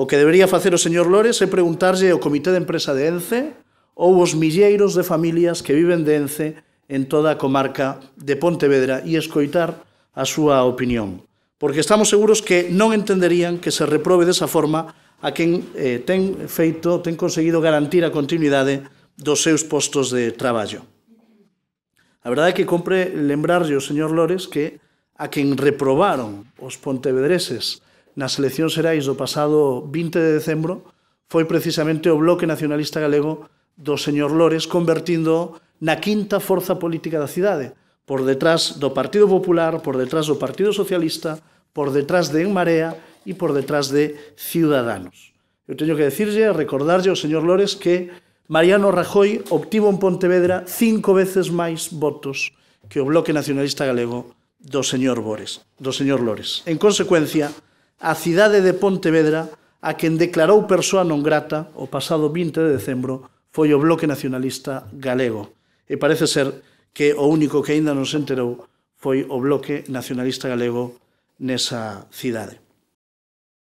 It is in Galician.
O que debería facer o señor Lores é preguntarlle ao Comité de Empresa de Ence ou os milleiros de familias que viven de Ence en toda a comarca de Pontevedra e escoitar a súa opinión. Porque estamos seguros que non entenderían que se reprove desa forma a quen eh, ten feito, ten conseguido garantir a continuidade dos seus postos de traballo. A verdade é que compre lembrarlle ao señor Lores que a quen reprobaron os pontevedreses nas eleccións xerais do pasado 20 de decembro foi precisamente o Bloque Nacionalista Galego do señor Lores convertindo na quinta forza política da cidade, por detrás do Partido Popular, por detrás do Partido Socialista, por detrás de En Marea e por detrás de Ciudadanos. Eu teño que decirlle, recordarlle ao señor Lores que Mariano Rajoy obtivo en Pontevedra cinco veces máis votos que o Bloque Nacionalista Galego do señor Bores, do señor Lores. En consecuencia, a cidade de Pontevedra, a quen declarou persoa non grata o pasado 20 de decembro, foi o Bloque Nacionalista Galego. E parece ser que o único que aínda non se enterou foi o Bloque Nacionalista Galego nesa cidade.